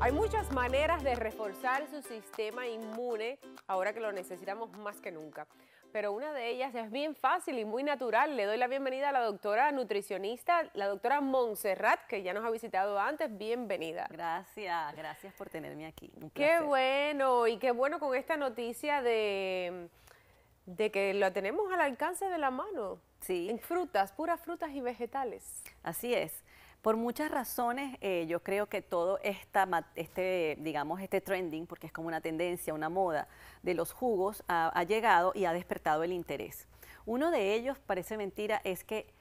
Hay muchas maneras de reforzar su sistema inmune ahora que lo necesitamos más que nunca. Pero una de ellas es bien fácil y muy natural. Le doy la bienvenida a la doctora nutricionista, la doctora Montserrat, que ya nos ha visitado antes. Bienvenida. Gracias, gracias por tenerme aquí. qué bueno y qué bueno con esta noticia de, de que lo tenemos al alcance de la mano. Sí. En frutas, puras frutas y vegetales. Así es. Por muchas razones, eh, yo creo que todo este, digamos, este trending, porque es como una tendencia, una moda de los jugos, ha llegado y ha despertado el interés. Uno de ellos, parece mentira, es que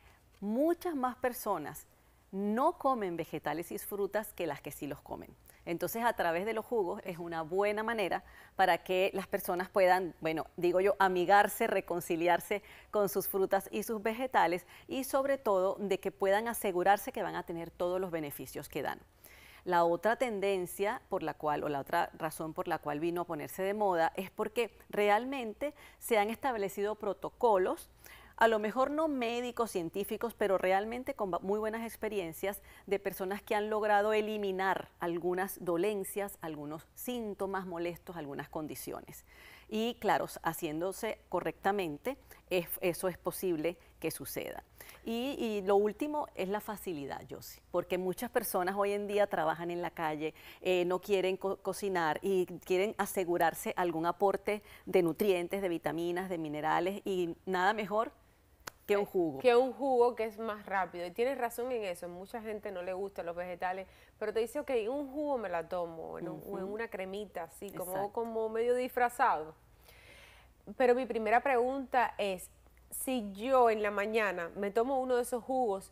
muchas más personas no comen vegetales y frutas que las que sí los comen. Entonces, a través de los jugos es una buena manera para que las personas puedan, bueno, digo yo, amigarse, reconciliarse con sus frutas y sus vegetales y sobre todo de que puedan asegurarse que van a tener todos los beneficios que dan. La otra tendencia por la cual, o la otra razón por la cual vino a ponerse de moda, es porque realmente se han establecido protocolos a lo mejor no médicos, científicos, pero realmente con muy buenas experiencias de personas que han logrado eliminar algunas dolencias, algunos síntomas molestos, algunas condiciones. Y claro, haciéndose correctamente, eso es posible que suceda. Y, lo último es la facilidad, Josie, porque muchas personas hoy en día trabajan en la calle, eh, no quieren cocinar y quieren asegurarse algún aporte de nutrientes, de vitaminas, de minerales y nada mejor que eh, un jugo. Que un jugo que es más rápido. Y tienes razón en eso. Mucha gente no le gusta los vegetales, pero te dice, ok, un jugo me la tomo, en, en una cremita, así, como, como medio disfrazado. Pero mi primera pregunta es, si yo en la mañana me tomo uno de esos jugos,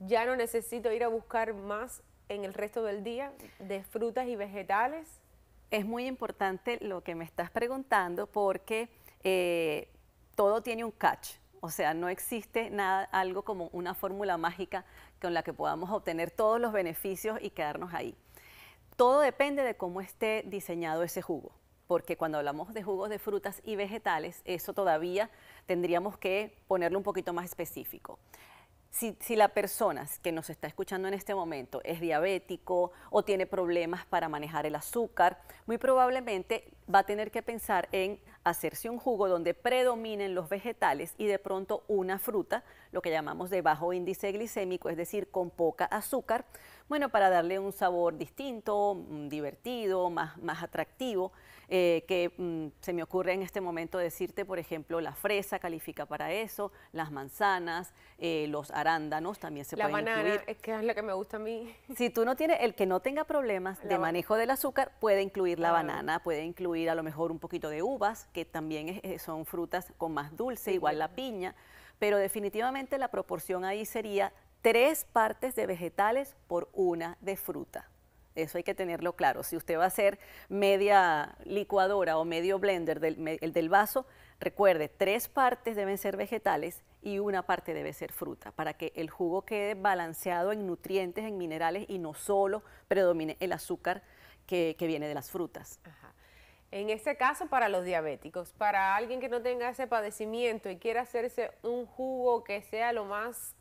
¿ya no necesito ir a buscar más en el resto del día de frutas y vegetales? Es muy importante lo que me estás preguntando porque eh, todo tiene un catch o sea, no existe nada, algo como una fórmula mágica con la que podamos obtener todos los beneficios y quedarnos ahí. Todo depende de cómo esté diseñado ese jugo, porque cuando hablamos de jugos de frutas y vegetales, eso todavía tendríamos que ponerlo un poquito más específico. Si, si, la persona que nos está escuchando en este momento es diabético o tiene problemas para manejar el azúcar, muy probablemente va a tener que pensar en hacerse un jugo donde predominen los vegetales y de pronto una fruta, lo que llamamos de bajo índice glicémico, es decir, con poca azúcar, bueno, para darle un sabor distinto, mm, divertido, más, más atractivo, eh, que mm, se me ocurre en este momento decirte, por ejemplo, la fresa califica para eso, las manzanas, eh, los arándanos también se la pueden banana, es eh, que es lo que me gusta a mí. Si tú no tienes, el que no tenga problemas de manejo del azúcar, puede incluir la banana, puede incluir a lo mejor un poquito de uvas, que también son frutas con más dulce, igual la piña, pero definitivamente la proporción ahí sería tres partes de vegetales por una de fruta. Eso hay que tenerlo claro. Si usted va a hacer media licuadora o medio blender del, del vaso, recuerde, tres partes deben ser vegetales y una parte debe ser fruta, para que el jugo quede balanceado en nutrientes, en minerales y no solo predomine el azúcar que, viene de las frutas. En este caso, para los diabéticos, para alguien que no tenga ese padecimiento y quiera hacerse un jugo que sea lo más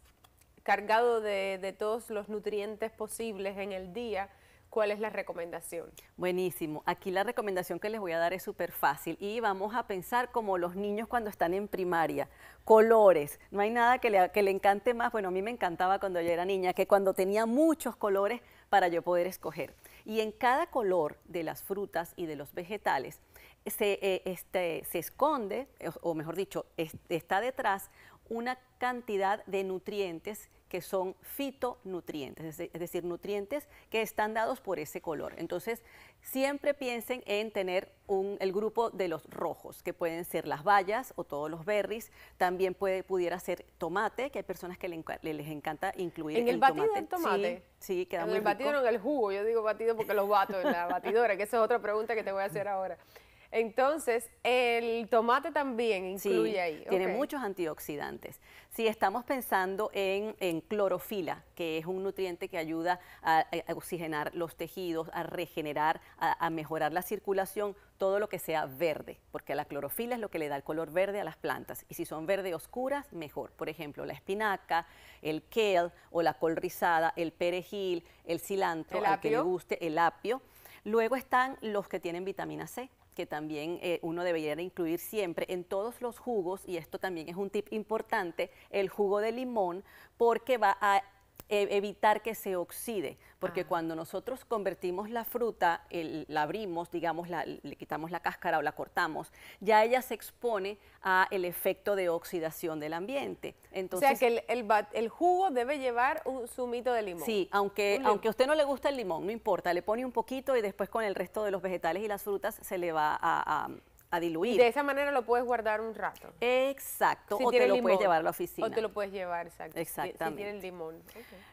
cargado de, todos los nutrientes posibles en el día, ¿Cuál es la recomendación? Buenísimo. Aquí la recomendación que les voy a dar es súper fácil y vamos a pensar como los niños cuando están en primaria. Colores. No hay nada que le, que le encante más. Bueno, a mí me encantaba cuando yo era niña, que cuando tenía muchos colores para yo poder escoger. Y en cada color de las frutas y de los vegetales se, eh, este, se esconde, o, mejor dicho, está detrás una cantidad de nutrientes que son fitonutrientes, es decir, nutrientes que están dados por ese color. Entonces, siempre piensen en tener el grupo de los rojos, que pueden ser las bayas o todos los berries. También puede, pudiera ser tomate, que hay personas que les encanta incluir en el, batido tomate. del tomate. Sí, sí queda en el batido, en el jugo. Yo digo batido porque los bato en la batidora, que esa es otra pregunta que te voy a hacer ahora. Entonces, el tomate también incluye Tiene muchos antioxidantes. Si estamos pensando en, clorofila, que es un nutriente que ayuda a, oxigenar los tejidos, a regenerar, a, mejorar la circulación, todo lo que sea verde, porque la clorofila es lo que le da el color verde a las plantas. Y si son verde oscuras, mejor. Por ejemplo, la espinaca, el kale o la col rizada, el perejil, el cilantro, el que le guste, el apio. Luego están los que tienen vitamina C que también eh, uno debería incluir siempre en todos los jugos, y esto también es un tip importante, el jugo de limón, porque va a e, evitar que se oxide, porque ah. cuando nosotros convertimos la fruta, la abrimos, digamos, la, le quitamos la cáscara o la cortamos, ya ella se expone a el efecto de oxidación del ambiente. Entonces, o sea que el, el, jugo debe llevar un zumito de limón. Sí, aunque, aunque a usted no le gusta el limón, no importa, le pone un poquito y después con el resto de los vegetales y las frutas se le va a a diluir. de esa manera lo puedes guardar un rato. Exacto, o te lo puedes llevar a la oficina. O te lo puedes llevar, exacto. Exactamente. Si, tiene el limón.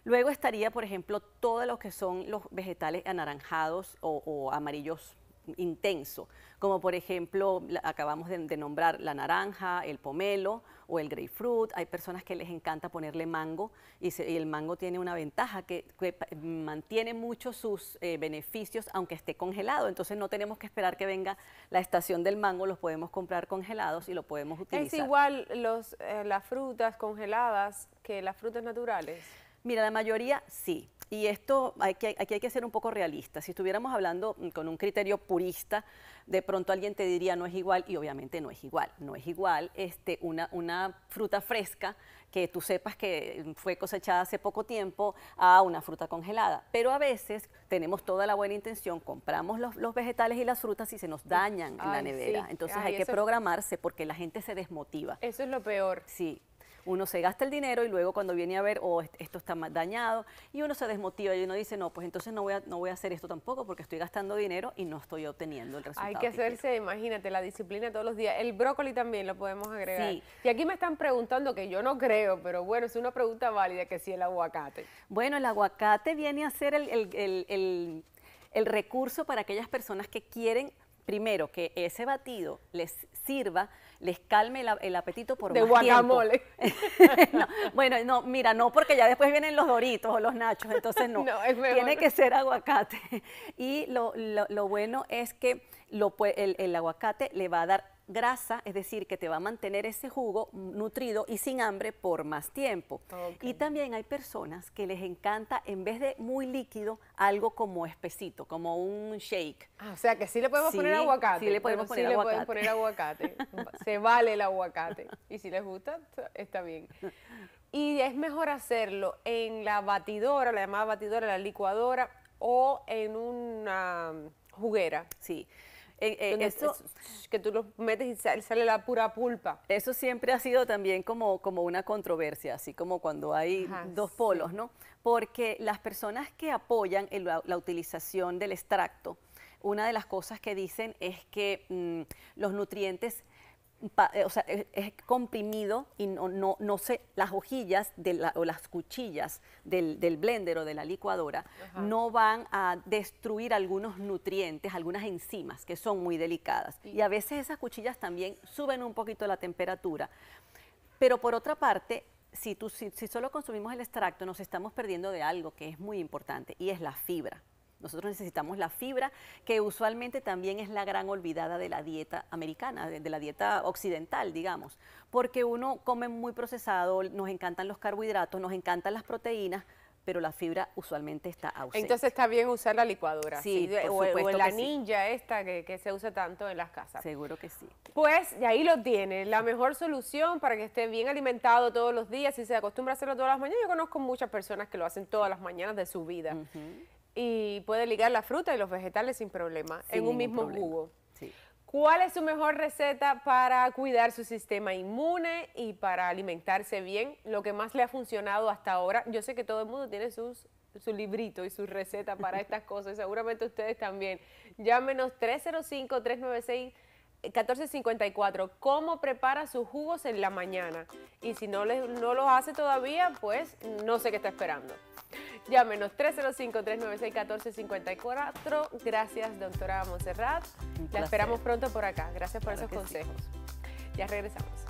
Luego estaría, por ejemplo, todos los que son los vegetales anaranjados o, o amarillos intenso, como por ejemplo acabamos de, nombrar la naranja, el pomelo o el grapefruit. Hay personas que les encanta ponerle mango y, el mango tiene una ventaja que, mantiene mucho sus eh, beneficios aunque esté congelado. Entonces no tenemos que esperar que venga la estación del mango, los podemos comprar congelados y lo podemos utilizar. Es igual los, eh, las frutas congeladas que las frutas naturales. Mira, la mayoría sí. Y esto, hay que, aquí hay que ser un poco realista. Si estuviéramos hablando mm, con un criterio purista, de pronto alguien te diría no es igual y obviamente no es igual. No es igual este, una, fruta fresca que tú sepas que mm, fue cosechada hace poco tiempo a una fruta congelada. Pero a veces tenemos toda la buena intención, compramos los, vegetales y las frutas y se nos dañan en la nevera. Entonces hay que programarse porque la gente se desmotiva. Eso es lo peor. Sí, uno se gasta el dinero y luego cuando viene a ver, oh, esto está más dañado, y uno se desmotiva y uno dice, no, pues entonces no voy a, no voy a hacer esto tampoco porque estoy gastando dinero y no estoy obteniendo el resultado. Hay que, hacerse, imagínate, la disciplina todos los días. El brócoli también lo podemos agregar. Y aquí me están preguntando que yo no creo, pero bueno, es una pregunta válida que sí el aguacate. Bueno, el aguacate viene a ser el el recurso para aquellas personas que quieren, primero, que ese batido les sirva les calme el, apetito por de guacamole. bueno, no, mira, no, porque ya después vienen los doritos o los nachos, entonces no. Tiene que ser aguacate. Y lo, bueno es que lo, el, el aguacate le va a dar grasa, es decir, que te va a mantener ese jugo nutrido y sin hambre por más tiempo. Y también hay personas que les encanta, en vez de muy líquido, algo como espesito, como un shake. Ah, o sea, que sí le podemos poner aguacate. Sí, le podemos poner aguacate. poner aguacate. Se vale el aguacate. Y si les gusta, está bien. Y es mejor hacerlo en la batidora, la llamada batidora, la licuadora o en una juguera. Sí. Eh, eh, que tú los metes y sale, la pura pulpa. Eso siempre ha sido también como, como una controversia, así como cuando hay dos polos, ¿no? Porque las personas que apoyan la, utilización del extracto, una de las cosas que dicen es que mm, los nutrientes eh, o sea, e, es, comprimido y no, no, no sé las hojillas de la, o las cuchillas del, blender o de la licuadora no van a destruir algunos nutrientes, algunas enzimas que son muy delicadas. Y a veces esas cuchillas también suben un poquito la temperatura. Pero por otra parte, si, tú, si solo consumimos el extracto, nos estamos perdiendo de algo que es muy importante y es la fibra. Nosotros necesitamos la fibra, que usualmente también es la gran olvidada de la dieta americana, de, la dieta occidental, digamos, porque uno come muy procesado, nos encantan los carbohidratos, nos encantan las proteínas pero la fibra usualmente está ausente. Entonces está bien usar la licuadora. Sí, o, la ninja esta que, se usa tanto en las casas. Seguro que sí. Pues ahí lo tiene, la mejor solución para que esté bien alimentado todos los días, si se acostumbra a hacerlo todas las mañanas. Yo conozco muchas personas que lo hacen todas las mañanas de su vida y puede ligar la fruta y los vegetales sin problema en un mismo jugo. ¿Cuál es su mejor receta para cuidar su sistema inmune y para alimentarse bien? Lo que más le ha funcionado hasta ahora. Yo sé que todo el mundo tiene sus su librito y su receta para estas cosas seguramente ustedes también. Llámenos 305-396-1454. ¿Cómo prepara sus jugos en la mañana? Y si no, les, no los hace todavía, pues no sé qué está esperando. Llámenos 305-396-1454. Gracias, doctora Monserrat. La esperamos pronto por acá. Gracias por esos consejos. Ya regresamos.